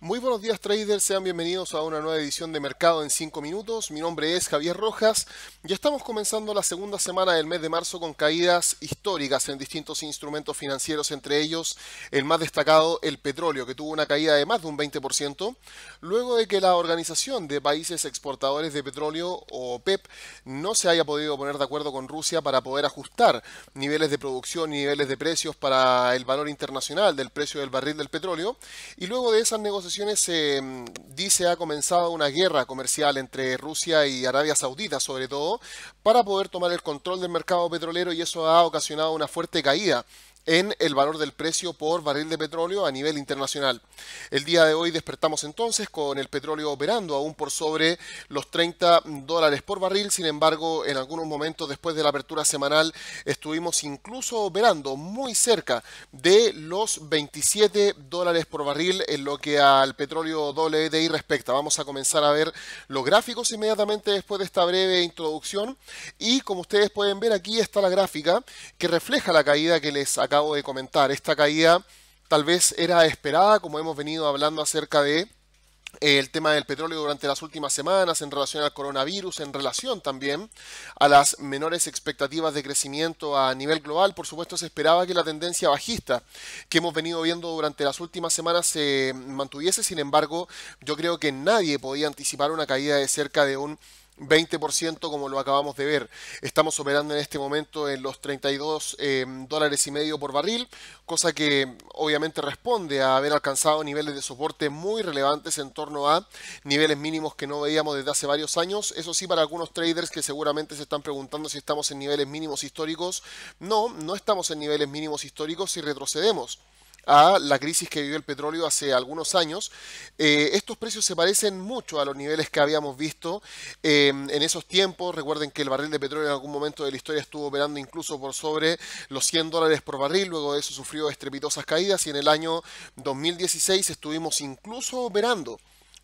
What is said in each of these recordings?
Muy buenos días traders, sean bienvenidos a una nueva edición de Mercado en 5 minutos. Mi nombre es Javier Rojas y estamos comenzando la segunda semana del mes de marzo con caídas históricas en distintos instrumentos financieros, entre ellos el más destacado, el petróleo, que tuvo una caída de más de un 20%, luego de que la Organización de Países Exportadores de Petróleo, o PEP, no se haya podido poner de acuerdo con Rusia para poder ajustar niveles de producción y niveles de precios para el valor internacional del precio del barril del petróleo, y luego de esas negociaciones se em, dice ha comenzado una guerra comercial entre Rusia y Arabia Saudita, sobre todo, para poder tomar el control del mercado petrolero y eso ha ocasionado una fuerte caída en el valor del precio por barril de petróleo a nivel internacional. El día de hoy despertamos entonces con el petróleo operando aún por sobre los 30 dólares por barril, sin embargo en algunos momentos después de la apertura semanal estuvimos incluso operando muy cerca de los 27 dólares por barril en lo que al petróleo WTI respecta. Vamos a comenzar a ver los gráficos inmediatamente después de esta breve introducción y como ustedes pueden ver aquí está la gráfica que refleja la caída que les acabo de comentar. Esta caída tal vez era esperada, como hemos venido hablando acerca de eh, el tema del petróleo durante las últimas semanas en relación al coronavirus, en relación también a las menores expectativas de crecimiento a nivel global. Por supuesto, se esperaba que la tendencia bajista que hemos venido viendo durante las últimas semanas se mantuviese. Sin embargo, yo creo que nadie podía anticipar una caída de cerca de un 20% como lo acabamos de ver. Estamos operando en este momento en los 32 em, dólares y medio por barril, cosa que obviamente responde a haber alcanzado niveles de soporte muy relevantes en torno a niveles mínimos que no veíamos desde hace varios años. Eso sí, para algunos traders que seguramente se están preguntando si estamos en niveles mínimos históricos, no, no estamos en niveles mínimos históricos si retrocedemos a la crisis que vivió el petróleo hace algunos años. Eh, estos precios se parecen mucho a los niveles que habíamos visto eh, en esos tiempos. Recuerden que el barril de petróleo en algún momento de la historia estuvo operando incluso por sobre los 100 dólares por barril, luego de eso sufrió estrepitosas caídas y en el año 2016 estuvimos incluso operando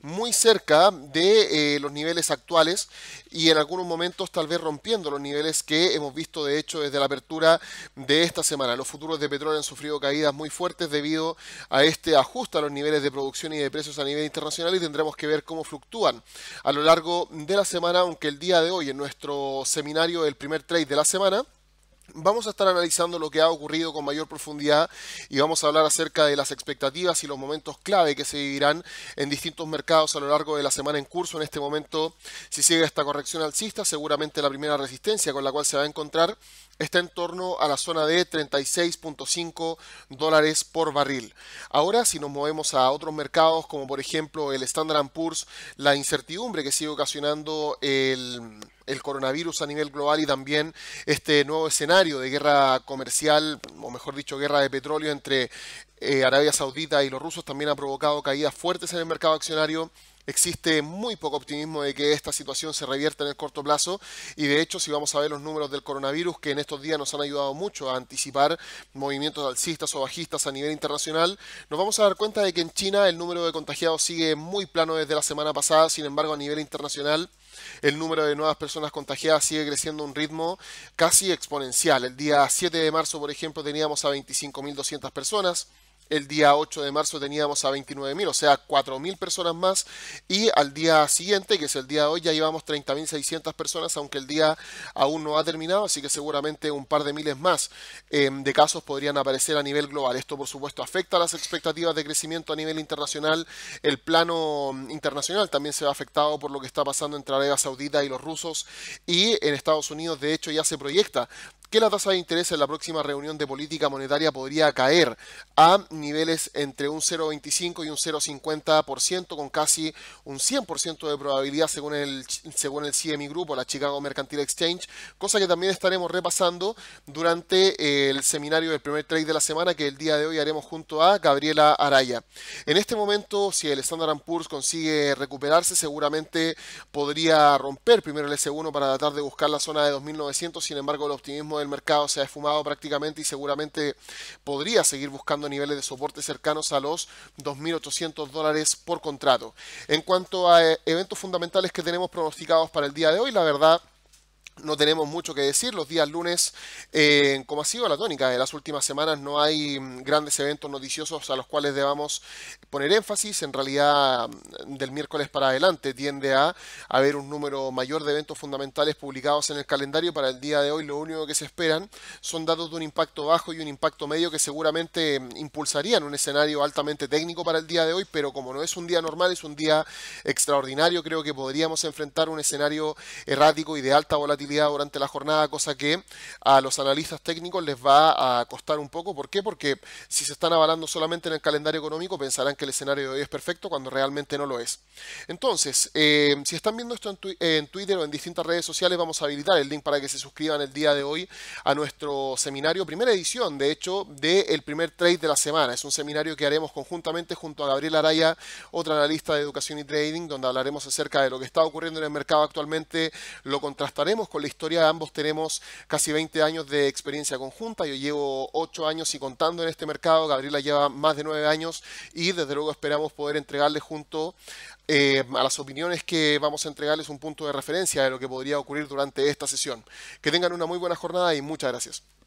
muy cerca de eh, los niveles actuales y en algunos momentos tal vez rompiendo los niveles que hemos visto de hecho desde la apertura de esta semana. Los futuros de petróleo han sufrido caídas muy fuertes debido a este ajuste a los niveles de producción y de precios a nivel internacional y tendremos que ver cómo fluctúan a lo largo de la semana, aunque el día de hoy en nuestro seminario el primer trade de la semana Vamos a estar analizando lo que ha ocurrido con mayor profundidad y vamos a hablar acerca de las expectativas y los momentos clave que se vivirán en distintos mercados a lo largo de la semana en curso. En este momento, si sigue esta corrección alcista, seguramente la primera resistencia con la cual se va a encontrar está en torno a la zona de 36.5 dólares por barril. Ahora, si nos movemos a otros mercados, como por ejemplo el Standard Poor's, la incertidumbre que sigue ocasionando el el coronavirus a nivel global y también este nuevo escenario de guerra comercial, o mejor dicho, guerra de petróleo entre eh, Arabia Saudita y los rusos también ha provocado caídas fuertes en el mercado accionario existe muy poco optimismo de que esta situación se revierta en el corto plazo y de hecho si vamos a ver los números del coronavirus que en estos días nos han ayudado mucho a anticipar movimientos alcistas o bajistas a nivel internacional, nos vamos a dar cuenta de que en China el número de contagiados sigue muy plano desde la semana pasada, sin embargo a nivel internacional el número de nuevas personas contagiadas sigue creciendo a un ritmo casi exponencial. El día 7 de marzo, por ejemplo, teníamos a 25.200 personas el día 8 de marzo teníamos a 29.000, o sea, 4.000 personas más. Y al día siguiente, que es el día de hoy, ya llevamos 30.600 personas, aunque el día aún no ha terminado, así que seguramente un par de miles más em, de casos podrían aparecer a nivel global. Esto, por supuesto, afecta a las expectativas de crecimiento a nivel internacional. El plano mm, internacional también se ve afectado por lo que está pasando entre Arabia Saudita y los rusos. Y en Estados Unidos, de hecho, ya se proyecta que la tasa de interés en la próxima reunión de política monetaria podría caer a niveles entre un 0,25 y un 0,50% con casi un 100% de probabilidad según el, según el CME Group la Chicago Mercantile Exchange, cosa que también estaremos repasando durante eh, el seminario del primer trade de la semana que el día de hoy haremos junto a Gabriela Araya. En este momento, si el Standard Poor's consigue recuperarse, seguramente podría romper primero el S1 para tratar de buscar la zona de 2.900, sin embargo el optimismo el mercado se ha esfumado prácticamente y seguramente podría seguir buscando niveles de soporte cercanos a los 2.800 dólares por contrato. En cuanto a eh, eventos fundamentales que tenemos pronosticados para el día de hoy, la verdad no tenemos mucho que decir. Los días lunes, eh, como ha sido la tónica de las últimas semanas, no hay mm, grandes eventos noticiosos a los cuales debamos poner énfasis. En realidad, mm, del miércoles para adelante tiende a haber un número mayor de eventos fundamentales publicados en el calendario. Para el día de hoy, lo único que se esperan son datos de un impacto bajo y un impacto medio que seguramente mm, impulsarían un escenario altamente técnico para el día de hoy, pero como no es un día normal, es un día extraordinario, creo que podríamos enfrentar un escenario errático y de alta volatilidad durante la jornada, cosa que a los analistas técnicos les va a costar un poco. ¿Por qué? Porque si se están avalando solamente en el calendario económico, pensarán que el escenario de hoy es perfecto cuando realmente no lo es. Entonces, eh, si están viendo esto en, Twitter o en distintas redes sociales, vamos a habilitar el link para que se suscriban el día de hoy a nuestro seminario, primera edición, de hecho, del primer trade de la semana. Es un seminario que haremos conjuntamente junto a Gabriel Araya, otra analista de educación y trading, donde hablaremos acerca de lo que está ocurriendo en el mercado actualmente, lo contrastaremos con la historia, ambos tenemos casi 20 años de experiencia conjunta, yo llevo 8 años y contando en este mercado, Gabriela lleva más de 9 años y desde luego esperamos poder entregarle junto eh, a las opiniones que vamos a entregarles un punto de referencia de lo que podría ocurrir durante esta sesión. Que tengan una muy buena jornada y muchas gracias.